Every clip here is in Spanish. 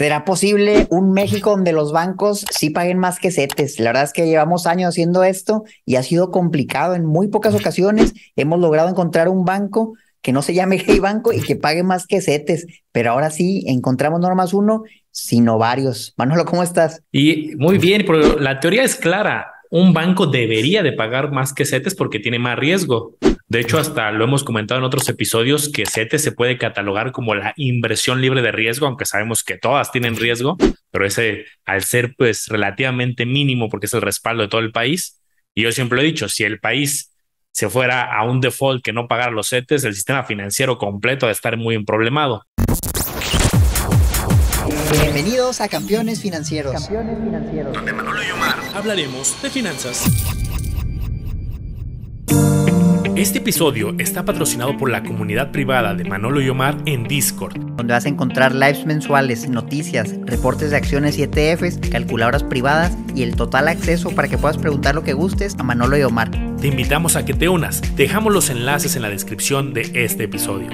¿Será posible un México donde los bancos sí paguen más que CETES? La verdad es que llevamos años haciendo esto y ha sido complicado. En muy pocas ocasiones hemos logrado encontrar un banco que no se llame Hey Banco y que pague más que CETES. Pero ahora sí encontramos no más uno, sino varios. Manolo, ¿cómo estás? Y muy bien, pero la teoría es clara. Un banco debería de pagar más que CETES porque tiene más riesgo. De hecho, hasta lo hemos comentado en otros episodios que CETES se puede catalogar como la inversión libre de riesgo, aunque sabemos que todas tienen riesgo, pero ese al ser pues relativamente mínimo porque es el respaldo de todo el país. Y yo siempre lo he dicho, si el país se fuera a un default que no pagara los CETES, el sistema financiero completo va a estar muy problemado. Bienvenidos a Campeones Financieros. Campeones Financieros. Donde Manolo y hablaremos de finanzas. Este episodio está patrocinado por la comunidad privada de Manolo y Omar en Discord, donde vas a encontrar lives mensuales, noticias, reportes de acciones y ETFs, calculadoras privadas y el total acceso para que puedas preguntar lo que gustes a Manolo y Omar. Te invitamos a que te unas. Dejamos los enlaces en la descripción de este episodio.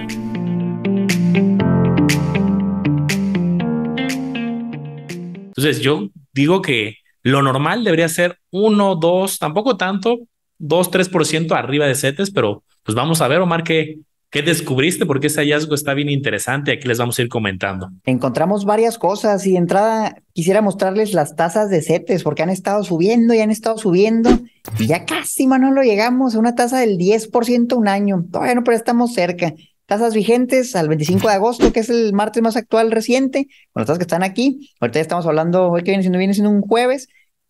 Entonces yo digo que lo normal debería ser uno, dos, tampoco tanto, 2-3% arriba de CETES, pero pues vamos a ver, Omar, qué, ¿Qué descubriste? Porque ese hallazgo está bien interesante. Aquí les vamos a ir comentando. Encontramos varias cosas y de entrada quisiera mostrarles las tasas de CETES porque han estado subiendo y han estado subiendo. Y ya casi, lo llegamos a una tasa del 10% un año. Todavía no, pero estamos cerca. Tasas vigentes al 25 de agosto, que es el martes más actual reciente, con las tasas que están aquí. Ahorita ya estamos hablando, hoy que viene siendo, viene siendo un jueves,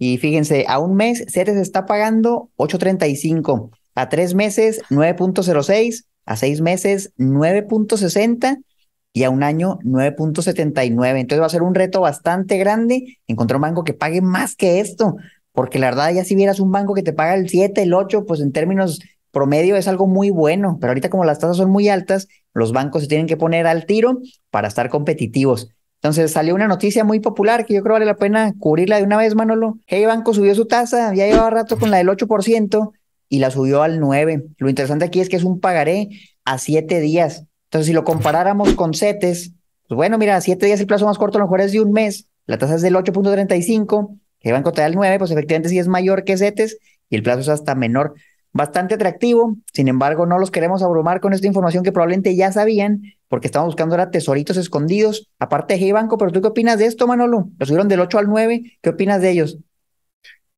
y fíjense, a un mes CETES está pagando 8.35, a tres meses 9.06, a seis meses 9.60 y a un año 9.79. Entonces va a ser un reto bastante grande encontrar un banco que pague más que esto, porque la verdad ya si vieras un banco que te paga el 7, el 8, pues en términos promedio es algo muy bueno, pero ahorita como las tasas son muy altas, los bancos se tienen que poner al tiro para estar competitivos. Entonces salió una noticia muy popular que yo creo vale la pena cubrirla de una vez, Manolo. Hey Banco subió su tasa, ya llevaba rato con la del 8% y la subió al 9%. Lo interesante aquí es que es un pagaré a 7 días. Entonces, si lo comparáramos con CETES, pues bueno, mira, 7 días el plazo más corto a lo mejor es de un mes, la tasa es del 8.35, el banco te da el 9, pues efectivamente sí es mayor que CETES y el plazo es hasta menor bastante atractivo. Sin embargo, no los queremos abrumar con esta información que probablemente ya sabían, porque estamos buscando ahora tesoritos escondidos, aparte de G Banco. Pero tú, ¿qué opinas de esto, Manolo? Lo subieron del 8 al 9. ¿Qué opinas de ellos?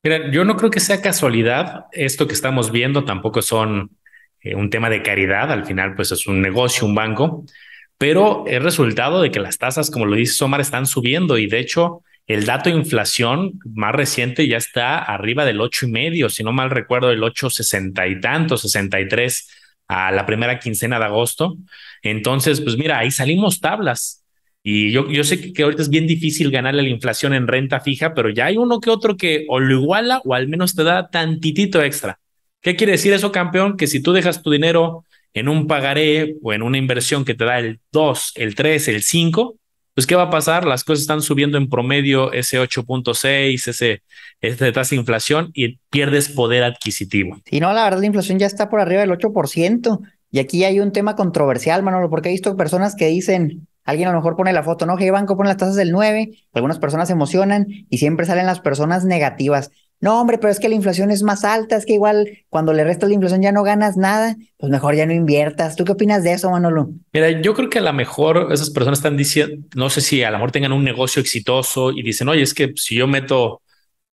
Mira, yo no creo que sea casualidad. Esto que estamos viendo tampoco son eh, un tema de caridad. Al final, pues es un negocio, un banco. Pero es resultado de que las tasas, como lo dice Omar, están subiendo y de hecho el dato de inflación más reciente ya está arriba del ocho y medio, si no mal recuerdo, el sesenta y tanto, 63 a la primera quincena de agosto. Entonces, pues mira, ahí salimos tablas. Y yo, yo sé que, ahorita es bien difícil ganarle la inflación en renta fija, pero ya hay uno que otro que o lo iguala o al menos te da tantitito extra. ¿Qué quiere decir eso, campeón? Que si tú dejas tu dinero en un pagaré o en una inversión que te da el 2, el 3, el 5, pues ¿qué va a pasar? Las cosas están subiendo en promedio ese 8.6, ese, ese tasa de inflación y pierdes poder adquisitivo. Y no, la verdad la inflación ya está por arriba del 8%. Y aquí hay un tema controversial, Manolo, porque he visto personas que dicen, alguien a lo mejor pone la foto, no, Hey Banco pone las tasas del 9, algunas personas se emocionan y siempre salen las personas negativas. No, hombre, pero es que la inflación es más alta, es que igual cuando le restas la inflación ya no ganas nada, pues mejor ya no inviertas. ¿Tú qué opinas de eso, Manolo? Mira, yo creo que a lo mejor esas personas están diciendo, no sé si a lo mejor tengan un negocio exitoso y dicen, oye, es que si yo meto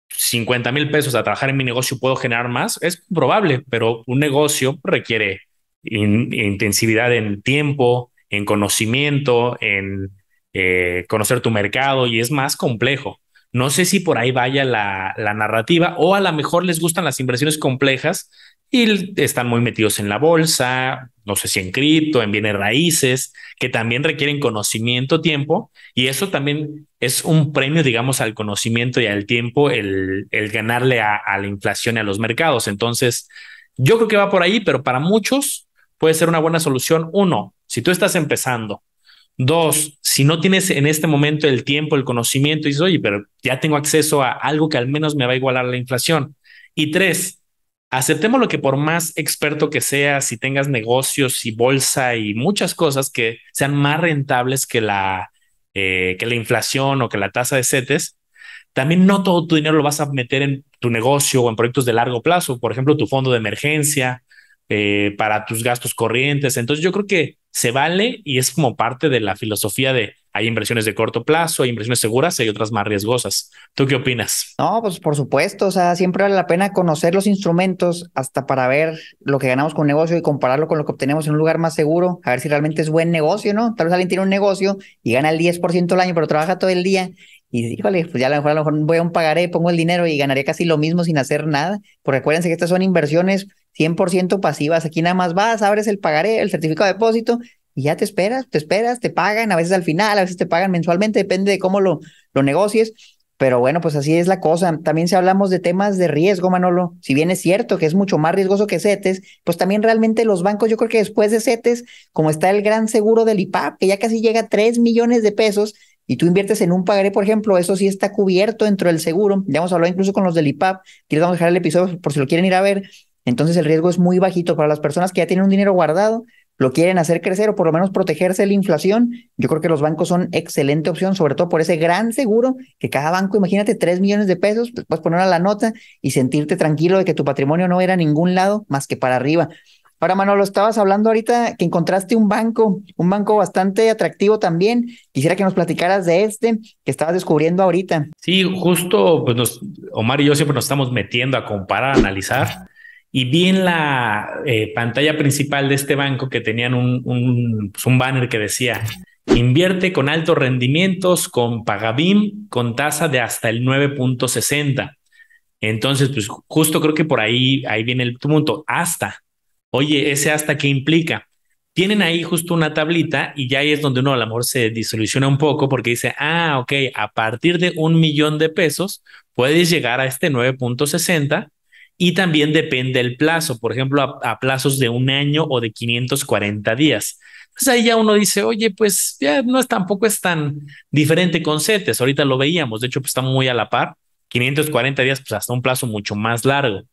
50 mil pesos a trabajar en mi negocio puedo generar más. Es probable, pero un negocio requiere intensidad en tiempo, en conocimiento, en eh, conocer tu mercado y es más complejo. No sé si por ahí vaya la, narrativa o a lo mejor les gustan las inversiones complejas y están muy metidos en la bolsa, no sé si en cripto, en bienes raíces, que también requieren conocimiento, tiempo, y eso también es un premio, digamos, al conocimiento y al tiempo, el, ganarle a, a, la inflación y a los mercados. Entonces, yo creo que va por ahí, pero para muchos puede ser una buena solución. Uno, si tú estás empezando Dos, si no tienes en este momento el tiempo, el conocimiento, y dices, oye, pero ya tengo acceso a algo que al menos me va a igualar la inflación. Y tres, aceptemos lo que por más experto que seas, si tengas negocios y bolsa y muchas cosas que sean más rentables que la, eh, que la inflación o que la tasa de setes también no todo tu dinero lo vas a meter en tu negocio o en proyectos de largo plazo, por ejemplo, tu fondo de emergencia, eh, para tus gastos corrientes. Entonces yo creo que se vale y es como parte de la filosofía de hay inversiones de corto plazo, hay inversiones seguras y hay otras más riesgosas. ¿Tú qué opinas? No, pues por supuesto, o sea, siempre vale la pena conocer los instrumentos hasta para ver lo que ganamos con un negocio y compararlo con lo que obtenemos en un lugar más seguro, a ver si realmente es buen negocio, ¿no? Tal vez alguien tiene un negocio y gana el 10% al año, pero trabaja todo el día y híjole, pues ya a lo mejor, a lo mejor voy a un pagaré, pongo el dinero y ganaría casi lo mismo sin hacer nada, porque acuérdense que estas son inversiones 100% pasivas. Aquí nada más vas, abres el pagaré, el certificado de depósito y ya te esperas, te esperas, te pagan, a veces al final, a veces te pagan mensualmente, depende de cómo lo, lo negocies. Pero bueno, pues así es la cosa. También si hablamos de temas de riesgo, Manolo, si bien es cierto que es mucho más riesgoso que CETES, pues también realmente los bancos, yo creo que después de CETES, como está el gran seguro del IPAP, que ya casi llega a 3 millones de pesos, y tú inviertes en un pagaré, por ejemplo, eso sí está cubierto dentro del seguro. Ya hemos hablado incluso con los del IPAP, que dejar el episodio por si lo quieren ir a ver entonces el riesgo es muy bajito para las personas que ya tienen un dinero guardado, lo quieren hacer crecer o por lo menos protegerse de la inflación. Yo creo que los bancos son excelente opción, sobre todo por ese gran seguro que cada banco, imagínate, tres millones de pesos, pues, puedes poner a la nota y sentirte tranquilo de que tu patrimonio no era ningún lado más que para arriba. Ahora, Manolo, estabas hablando ahorita que encontraste un banco, un banco bastante atractivo también. Quisiera que nos platicaras de este que estabas descubriendo ahorita. Sí, justo, pues nos, Omar y yo siempre nos estamos metiendo a comparar, analizar y vi en la eh, pantalla principal de este banco que tenían un, pues, un, banner que decía, invierte con altos rendimientos con Pagabim con tasa de hasta el 9.60. Entonces, pues justo creo que por ahí, ahí viene el punto hasta. Oye, ese hasta qué implica? Tienen ahí justo una tablita y ya ahí es donde uno a lo mejor se disoluciona un poco porque dice, ah, ok, a partir de un millón de pesos puedes llegar a este 9.60 y también depende el plazo, por ejemplo, a, plazos de un año o de 540 días. Entonces ahí ya uno dice, oye, pues ya no es tampoco es tan diferente con CETES, ahorita lo veíamos, de hecho pues está muy a la par, 540 días, pues hasta un plazo mucho más largo,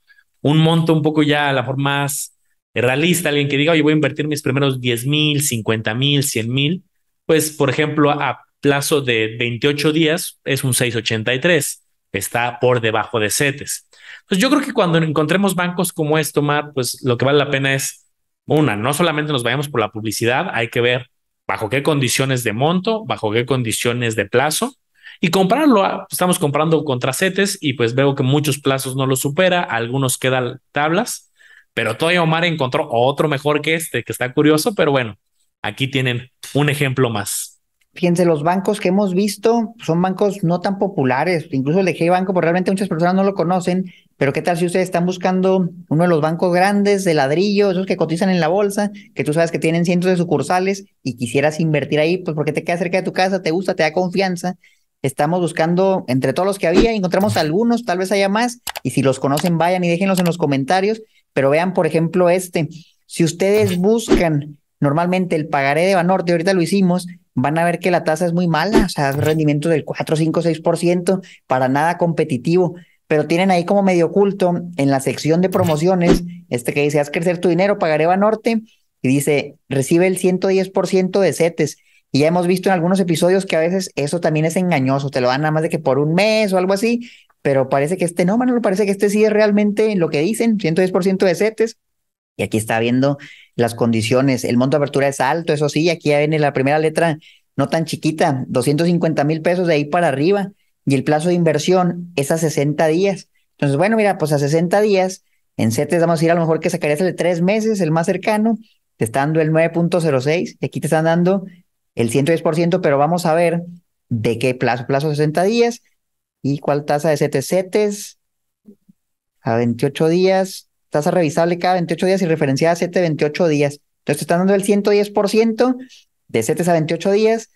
un monto un poco ya a la forma más realista, alguien que diga, oye, voy a invertir mis primeros 10 mil, 50 mil, 100 mil, pues por ejemplo, a plazo de 28 días es un 683, está por debajo de CETES. Pues yo creo que cuando encontremos bancos como esto, Matt, pues lo que vale la pena es una, no solamente nos vayamos por la publicidad, hay que ver bajo qué condiciones de monto, bajo qué condiciones de plazo y comprarlo. Ah, estamos comprando contra y pues veo que muchos plazos no lo supera, algunos quedan tablas, pero todavía Omar encontró otro mejor que este, que está curioso, pero bueno, aquí tienen un ejemplo más. Fíjense, los bancos que hemos visto son bancos no tan populares, incluso el de G Banco, porque realmente muchas personas no lo conocen pero qué tal si ustedes están buscando uno de los bancos grandes de ladrillo, esos que cotizan en la bolsa, que tú sabes que tienen cientos de sucursales y quisieras invertir ahí, pues porque te queda cerca de tu casa, te gusta, te da confianza. Estamos buscando entre todos los que había, encontramos algunos, tal vez haya más, y si los conocen, vayan y déjenlos en los comentarios. Pero vean, por ejemplo, este, si ustedes buscan normalmente el pagaré de Banorte, ahorita lo hicimos, van a ver que la tasa es muy mala, o sea, rendimiento del 4, 5, 6%, para nada competitivo pero tienen ahí como medio oculto en la sección de promociones, este que dice, haz crecer tu dinero, pagaré Banorte, y dice, recibe el 110% de setes Y ya hemos visto en algunos episodios que a veces eso también es engañoso, te lo dan nada más de que por un mes o algo así, pero parece que este no, Manuel, parece que este sí es realmente lo que dicen, 110% de CETES. Y aquí está viendo las condiciones, el monto de apertura es alto, eso sí, aquí ya viene la primera letra no tan chiquita, 250 mil pesos de ahí para arriba y el plazo de inversión es a 60 días. Entonces, bueno, mira, pues a 60 días, en CETES vamos a ir a lo mejor que sacarías el de tres meses, el más cercano, te está dando el 9.06 y aquí te están dando el 110%, pero vamos a ver de qué plazo, plazo 60 días y cuál tasa de CETES. CETES a 28 días, tasa revisable cada 28 días y referenciada a 7 28 días. Entonces te están dando el 110% de CETES a 28 días,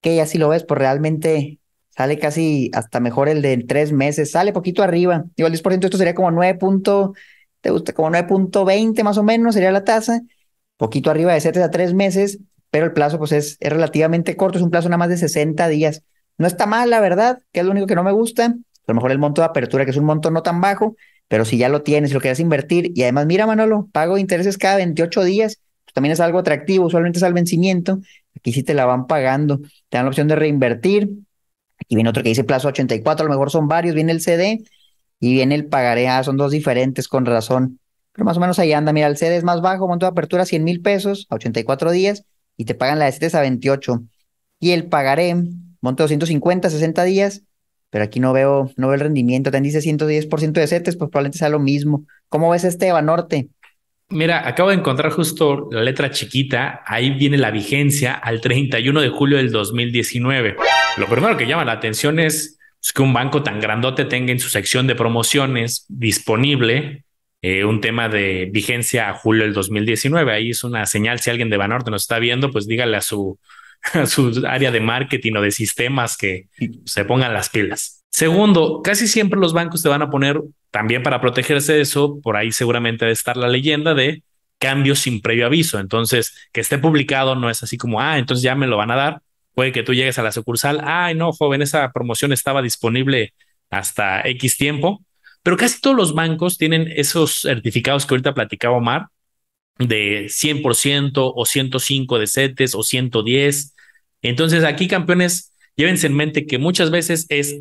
que ya si lo ves, pues realmente Sale casi hasta mejor el de tres meses, sale poquito arriba. Digo, el 10% esto sería como Punto, ¿Te gusta? Como 9.20 más o menos sería la tasa. Poquito arriba de 7 a 3 meses, pero el plazo pues es, es relativamente corto, es un plazo nada más de 60 días. No está mal, la verdad, que es lo único que no me gusta. A lo mejor el monto de apertura, que es un monto no tan bajo, pero si ya lo tienes, si lo quieres invertir, y además, mira, Manolo, pago intereses cada 28 días, pues, también es algo atractivo, usualmente es al vencimiento. Aquí sí te la van pagando, te dan la opción de reinvertir, y viene otro que dice plazo 84, a lo mejor son varios, viene el CD y viene el pagaré, ah, son dos diferentes con razón, pero más o menos ahí anda, mira, el CD es más bajo, monto de apertura 100 mil pesos a 84 días y te pagan la de a 28 y el pagaré, monto 250, 60 días, pero aquí no veo, no veo el rendimiento, te dice 110% de CETES, pues probablemente sea lo mismo. ¿Cómo ves Esteban Norte? Mira, acabo de encontrar justo la letra chiquita, ahí viene la vigencia al 31 de julio del 2019. Lo primero que llama la atención es, pues, que un banco tan grandote tenga en su sección de promociones disponible eh, un tema de vigencia a julio del 2019. Ahí es una señal, si alguien de Banorte nos está viendo, pues dígale a su, a su área de marketing o de sistemas que se pongan las pilas. Segundo, casi siempre los bancos te van a poner también para protegerse de eso, por ahí seguramente debe estar la leyenda de cambios sin previo aviso. Entonces, que esté publicado no es así como, ah, entonces ya me lo van a dar. Puede que tú llegues a la sucursal, ay, no, joven, esa promoción estaba disponible hasta X tiempo. Pero casi todos los bancos tienen esos certificados que ahorita platicaba Omar, de 100% o 105 de CETES o 110. Entonces, aquí, campeones, llévense en mente que muchas veces es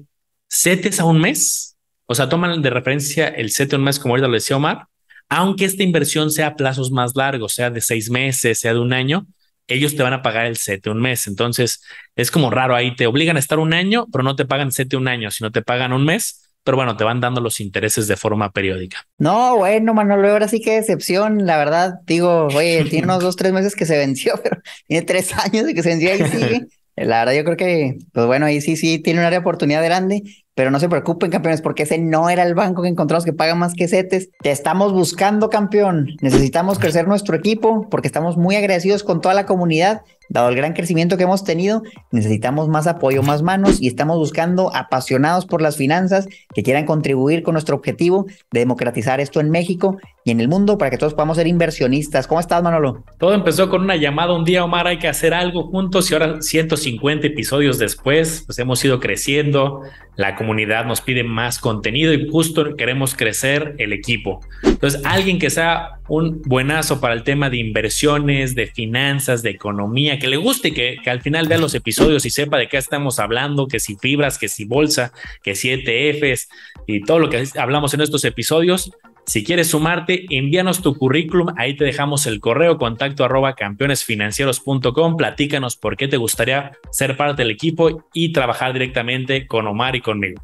CETES a un mes o sea, toman de referencia el set de un mes, como ahorita lo decía Omar, aunque esta inversión sea a plazos más largos, sea de seis meses, sea de un año, ellos te van a pagar el set de un mes. Entonces, es como raro ahí, te obligan a estar un año, pero no te pagan set de un año, sino te pagan un mes. Pero bueno, te van dando los intereses de forma periódica. No, bueno, Manolo, ahora sí que decepción, la verdad. Digo, oye, tiene unos dos, tres meses que se venció, pero tiene tres años de que se venció y La verdad, yo creo que, pues bueno, ahí sí, sí, tiene una oportunidad grande. Pero no se preocupen, campeones, porque ese no era el banco que encontramos que paga más que CETES. Te estamos buscando, campeón. Necesitamos crecer nuestro equipo porque estamos muy agradecidos con toda la comunidad Dado el gran crecimiento que hemos tenido, necesitamos más apoyo, más manos y estamos buscando apasionados por las finanzas que quieran contribuir con nuestro objetivo de democratizar esto en México y en el mundo para que todos podamos ser inversionistas. ¿Cómo estás, Manolo? Todo empezó con una llamada un día, Omar, hay que hacer algo juntos y ahora 150 episodios después, pues hemos ido creciendo, la comunidad nos pide más contenido y justo queremos crecer el equipo. Entonces, alguien que sea un buenazo para el tema de inversiones, de finanzas, de economía, que le guste y que, al final vea los episodios y sepa de qué estamos hablando, que si fibras, que si bolsa, que si ETFs y todo lo que hablamos en estos episodios. Si quieres sumarte, envíanos tu currículum, ahí te dejamos el correo contacto arroba campeonesfinancieros.com, platícanos por qué te gustaría ser parte del equipo y trabajar directamente con Omar y conmigo.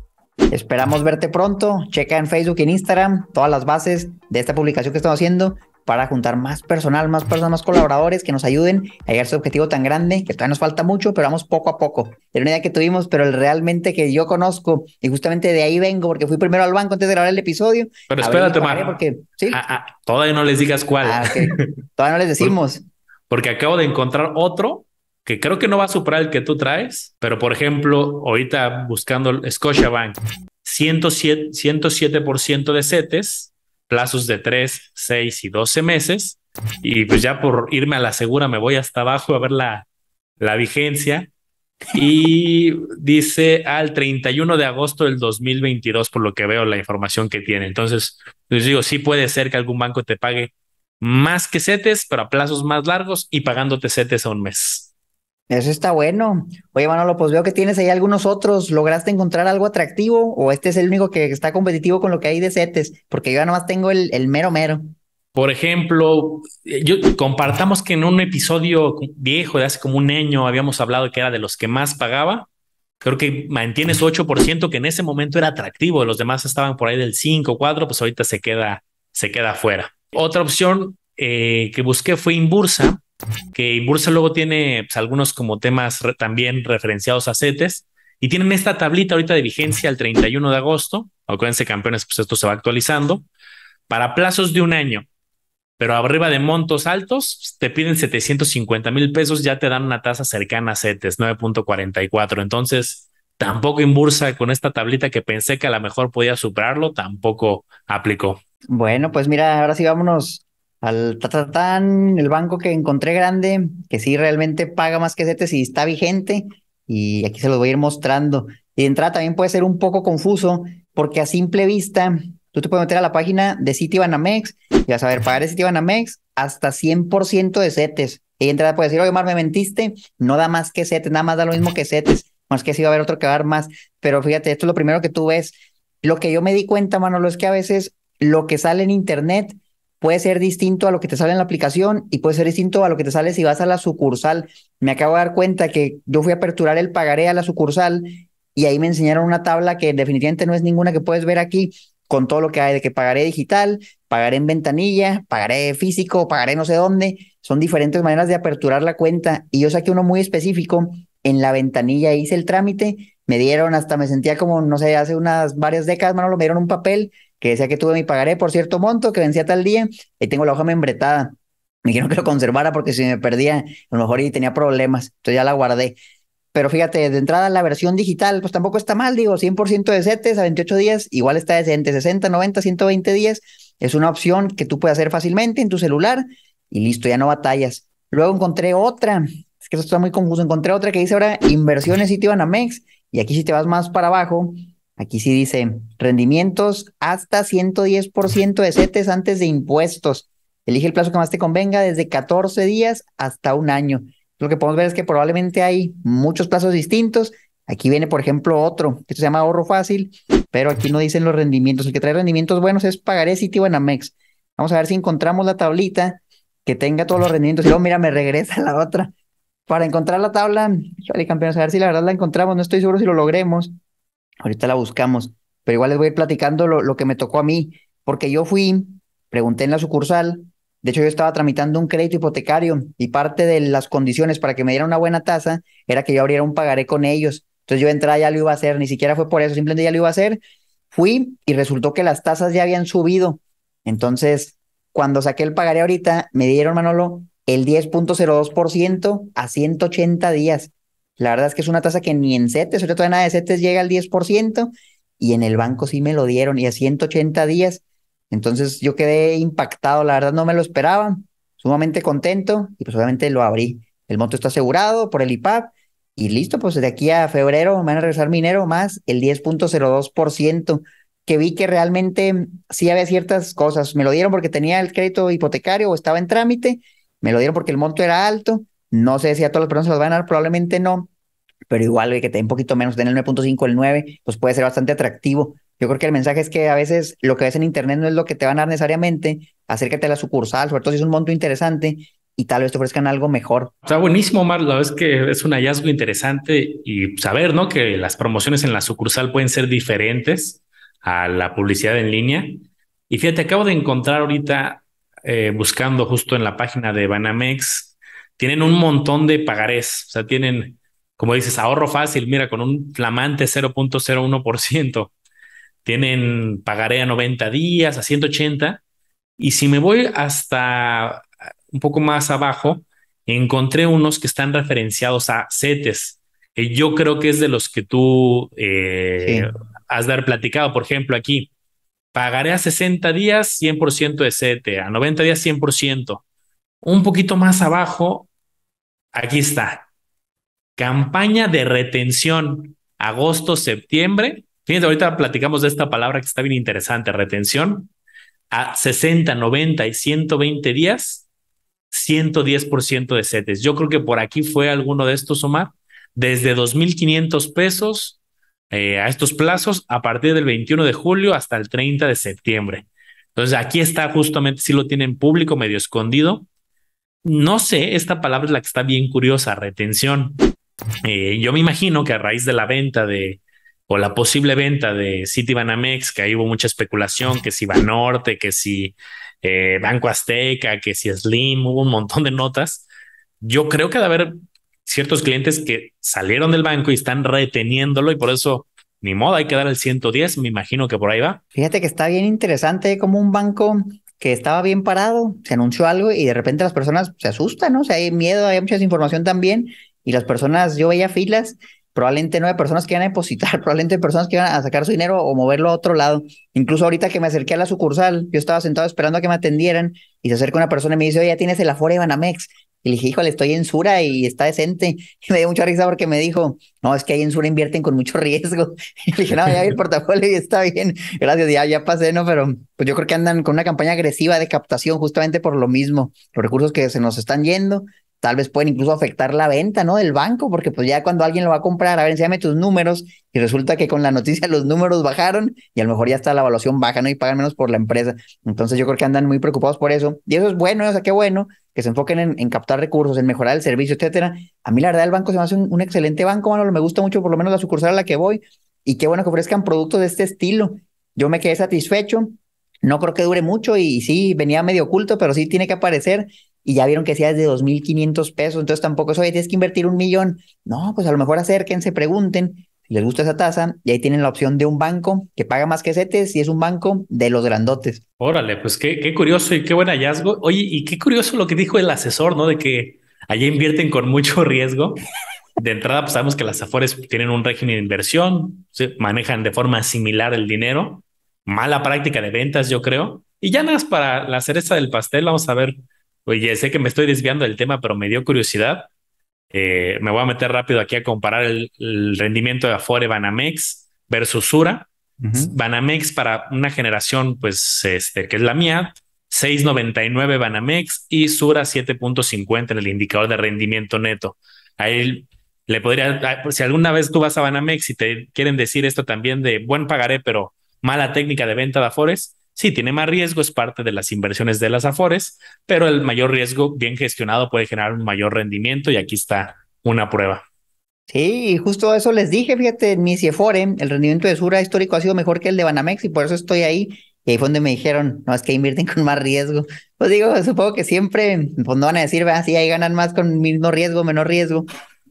Esperamos verte pronto. Checa en Facebook y en Instagram todas las bases de esta publicación que estamos haciendo para juntar más personal, más personas, más colaboradores que nos ayuden a llegar a ese objetivo tan grande, que todavía nos falta mucho, pero vamos poco a poco. Era una idea que tuvimos, pero el realmente que yo conozco, y justamente de ahí vengo, porque fui primero al banco antes de grabar el episodio. Pero espérate, Mar. Porque, ¿sí? Ah, ah, todavía no les digas cuál. Ah, todavía no les decimos. porque acabo de encontrar otro que creo que no va a superar el que tú traes, pero por ejemplo, ahorita buscando Scotiabank, Bank... 107 de CETES plazos de 3, 6 y 12 meses. Y pues ya por irme a la segura me voy hasta abajo a ver la, la vigencia. Y dice al 31 de agosto del 2022, por lo que veo la información que tiene. Entonces, les digo, sí puede ser que algún banco te pague más que setes, pero a plazos más largos y pagándote setes a un mes. Eso está bueno. Oye, Manolo, pues veo que tienes ahí algunos otros. ¿Lograste encontrar algo atractivo o este es el único que está competitivo con lo que hay de setes, Porque yo más tengo el, mero mero. Por ejemplo, eh, yo, compartamos que en un episodio viejo de hace como un año habíamos hablado que era de los que más pagaba. Creo que mantiene su 8% que en ese momento era atractivo. Los demás estaban por ahí del 5, 4, pues ahorita se queda, se queda fuera. Otra opción eh, que busqué fue Inbursa que Bursa luego tiene pues, algunos como temas también referenciados a CETES y tienen esta tablita ahorita de vigencia el 31 de agosto. Acuérdense, campeones, pues esto se va actualizando para plazos de un año. Pero arriba de montos altos pues, te piden 750 mil pesos, ya te dan una tasa cercana a CETES, 9.44. Entonces, tampoco en con esta tablita que pensé que a lo mejor podía superarlo, tampoco aplicó. Bueno, pues mira, ahora sí vámonos al el banco que encontré grande, que sí realmente paga más que CETES y está vigente. Y aquí se los voy a ir mostrando. Y de entrada también puede ser un poco confuso, porque a simple vista, tú te puedes meter a la página de Citibanamex y vas a ver, pagar de Citibanamex hasta 100% de setes Y entrada puede decir, oye, Omar, me mentiste, no da más que CETES, nada más da lo mismo que CETES. Más que si sí va a haber otro que va a dar más. Pero fíjate, esto es lo primero que tú ves. Lo que yo me di cuenta, Manolo, es que a veces lo que sale en Internet puede ser distinto a lo que te sale en la aplicación y puede ser distinto a lo que te sale si vas a la sucursal. Me acabo de dar cuenta que yo fui a aperturar el pagaré a la sucursal y ahí me enseñaron una tabla que definitivamente no es ninguna que puedes ver aquí con todo lo que hay de que pagaré digital, pagaré en ventanilla, pagaré físico, pagaré no sé dónde. Son diferentes maneras de aperturar la cuenta y yo saqué uno muy específico. En la ventanilla hice el trámite, me dieron hasta, me sentía como, no sé, hace unas varias décadas, mano me dieron un papel que decía que tuve mi pagaré por cierto monto que vencía tal día, y tengo la hoja membretada. Me dijeron que lo conservara porque si me perdía, a lo mejor ahí tenía problemas, entonces ya la guardé. Pero fíjate, de entrada la versión digital, pues tampoco está mal, digo, 100% de setes a 28 días, igual está decente, 60, 90, 120 días, es una opción que tú puedes hacer fácilmente en tu celular y listo, ya no batallas. Luego encontré otra, es que eso está muy confuso, encontré otra que dice ahora inversiones te van a y MEX... y aquí si te vas más para abajo, Aquí sí dice, rendimientos hasta 110% de CETES antes de impuestos. Elige el plazo que más te convenga, desde 14 días hasta un año. Lo que podemos ver es que probablemente hay muchos plazos distintos. Aquí viene, por ejemplo, otro, que se llama ahorro fácil, pero aquí no dicen los rendimientos. El que trae rendimientos buenos es Pagaré en Amex. Vamos a ver si encontramos la tablita que tenga todos los rendimientos. Y mira, me regresa la otra. Para encontrar la tabla, vale, campeón a ver si la verdad la encontramos. No estoy seguro si lo logremos. Ahorita la buscamos, pero igual les voy a ir platicando lo, que me tocó a mí, porque yo fui, pregunté en la sucursal, de hecho, yo estaba tramitando un crédito hipotecario y parte de las condiciones para que me dieran una buena tasa era que yo abriera un pagaré con ellos. Entonces yo entraba, ya lo iba a hacer, ni siquiera fue por eso, simplemente ya lo iba a hacer. Fui y resultó que las tasas ya habían subido. Entonces, cuando saqué el pagaré ahorita, me dieron, Manolo, el 10.02% a 180 días. La verdad es que es una tasa que ni en CETES, yo todavía nada de CETES llega al 10% y en el banco sí me lo dieron y a 180 días. Entonces yo quedé impactado, la verdad no me lo esperaba, sumamente contento y pues obviamente lo abrí. El monto está asegurado por el IPAP y listo, pues de aquí a febrero me van a regresar mi dinero más el 10.02%, que vi que realmente sí había ciertas cosas. Me lo dieron porque tenía el crédito hipotecario o estaba en trámite, me lo dieron porque el monto era alto no sé si a todas las personas se los van a dar, probablemente no, pero igual que te un poquito menos, den el 9.5, el 9, pues puede ser bastante atractivo. Yo creo que el mensaje es que a veces lo que ves en internet no es lo que te van a dar necesariamente, acércate a la sucursal, sobre todo si es un monto interesante y tal vez te ofrezcan algo mejor. Está buenísimo, Marlo, es que es un hallazgo interesante y saber, ¿no? Que las promociones en la sucursal pueden ser diferentes a la publicidad en línea. Y fíjate, acabo de encontrar ahorita, eh, buscando justo en la página de Banamex, tienen un montón de pagarés, o sea, tienen, como dices, ahorro fácil, mira, con un flamante 0.01%, tienen pagaré a 90 días, a 180, y si me voy hasta un poco más abajo, encontré unos que están referenciados a CETES, que yo creo que es de los que tú eh, has de platicado, por ejemplo, aquí. Pagaré a 60 días 100% de CETE, a 90 días 100%. Un poquito más abajo Aquí está. Campaña de retención, agosto, septiembre. Fíjense, ahorita platicamos de esta palabra que está bien interesante, retención, a 60, 90 y 120 días, 110% de setes Yo creo que por aquí fue alguno de estos, Omar, desde 2.500 pesos eh, a estos plazos a partir del 21 de julio hasta el 30 de septiembre. Entonces, aquí está justamente, si lo tienen público, medio escondido, no sé, esta palabra es la que está bien curiosa, retención. Eh, yo me imagino que a raíz de la venta de o la posible venta de Citibanamex, que ahí hubo mucha especulación, que si Norte, que si eh, Banco Azteca, que si Slim, hubo un montón de notas. Yo creo que de haber ciertos clientes que salieron del banco y están reteniéndolo y por eso ni modo, hay que dar el 110, me imagino que por ahí va. Fíjate que está bien interesante como un banco que estaba bien parado, se anunció algo y de repente las personas se asustan, ¿no? O sea, hay miedo, hay mucha desinformación también y las personas, yo veía filas, probablemente nueve personas que iban a depositar, probablemente personas que iban a sacar su dinero o moverlo a otro lado. Incluso ahorita que me acerqué a la sucursal, yo estaba sentado esperando a que me atendieran y se acerca una persona y me dice, oye, ya tienes el Afore de Banamex. Y le dije, híjole, estoy en Sura y está decente. Y me dio mucha risa porque me dijo, no, es que ahí en Sura invierten con mucho riesgo. Y le dije, no, ya vi el portafolio y está bien. Gracias, ya, ya pasé, ¿no? Pero pues yo creo que andan con una campaña agresiva de captación justamente por lo mismo. Los recursos que se nos están yendo tal vez pueden incluso afectar la venta, ¿no? Del banco, porque pues ya cuando alguien lo va a comprar, a ver, enséñame tus números y resulta que con la noticia los números bajaron y a lo mejor ya está la evaluación baja, ¿no? Y pagan menos por la empresa. Entonces yo creo que andan muy preocupados por eso. Y eso es bueno, o sea, qué bueno que se enfoquen en, captar recursos, en mejorar el servicio, etcétera. A mí la verdad el banco se me hace un, excelente banco, me gusta mucho por lo menos la sucursal a la que voy y qué bueno que ofrezcan productos de este estilo. Yo me quedé satisfecho. No creo que dure mucho y sí, venía medio oculto, pero sí tiene que aparecer y ya vieron que sea de 2.500 pesos, entonces tampoco es, oye, tienes que invertir un millón. No, pues a lo mejor acérquense, pregunten si les gusta esa tasa y ahí tienen la opción de un banco que paga más que CETES y es un banco de los grandotes. Órale, pues qué, qué curioso y qué buen hallazgo. Oye, y qué curioso lo que dijo el asesor, ¿no? De que allá invierten con mucho riesgo. De entrada, pues sabemos que las Afores tienen un régimen de inversión, manejan de forma similar el dinero, mala práctica de ventas, yo creo. Y ya nada más para la cereza del pastel, vamos a ver Oye, sé que me estoy desviando del tema, pero me dio curiosidad. Eh, me voy a meter rápido aquí a comparar el, rendimiento de Afore Banamex versus Sura. Banamex para una generación, pues, este, que es la mía, 6.99 Banamex y Sura 7.50 en el indicador de rendimiento neto. Ahí le podría, si alguna vez tú vas a Banamex y te quieren decir esto también de buen pagaré, pero mala técnica de venta de Afores, Sí, tiene más riesgo, es parte de las inversiones de las Afores, pero el mayor riesgo bien gestionado puede generar un mayor rendimiento y aquí está una prueba. Sí, justo eso les dije, fíjate, en mi Ciefore, el rendimiento de Sura histórico ha sido mejor que el de Banamex y por eso estoy ahí. Y ahí fue donde me dijeron, no, es que invierten con más riesgo. Pues digo, supongo que siempre, cuando pues no van a decir, ¿así ah, Sí, ahí ganan más con mismo riesgo, menor riesgo.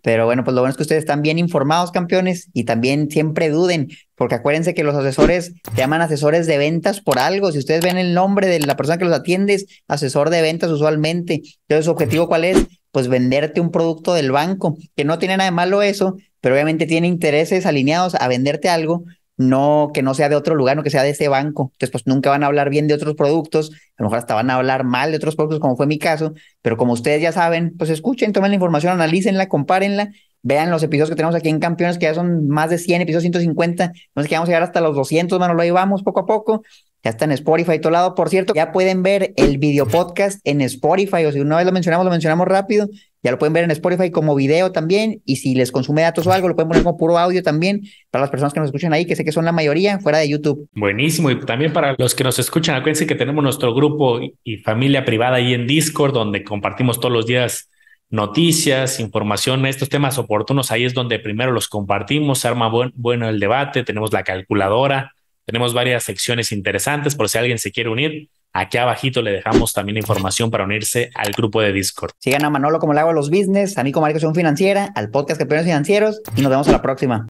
Pero bueno, pues lo bueno es que ustedes están bien informados, campeones, y también siempre duden, porque acuérdense que los asesores te llaman asesores de ventas por algo. Si ustedes ven el nombre de la persona que los atiende, es asesor de ventas usualmente. Entonces, su objetivo cuál es? Pues venderte un producto del banco, que no tiene nada de malo eso, pero obviamente tiene intereses alineados a venderte algo no que no sea de otro lugar, no que sea de ese banco. Entonces, pues nunca van a hablar bien de otros productos, a lo mejor hasta van a hablar mal de otros productos, como fue mi caso, pero como ustedes ya saben, pues escuchen, tomen la información, analícenla, compárenla, vean los episodios que tenemos aquí en Campeones, que ya son más de 100 episodios, 150, entonces que vamos a llegar hasta los 200, mano, lo llevamos poco a poco, ya está en Spotify y todo lado. Por cierto, ya pueden ver el video podcast en Spotify. O si una vez lo mencionamos, lo mencionamos rápido. Ya lo pueden ver en Spotify como video también. Y si les consume datos o algo, lo pueden poner como puro audio también. Para las personas que nos escuchan ahí, que sé que son la mayoría, fuera de YouTube. Buenísimo. Y también para los que nos escuchan, acuérdense que tenemos nuestro grupo y familia privada ahí en Discord, donde compartimos todos los días noticias, información, estos temas oportunos, ahí es donde primero los compartimos, arma bueno el debate, tenemos la calculadora, tenemos varias secciones interesantes por si alguien se quiere unir. Aquí abajito le dejamos también información para unirse al grupo de Discord. Sigan a Manolo como le hago a los business, a mí como Educación Financiera, al podcast Campeones Financieros y nos vemos a la próxima.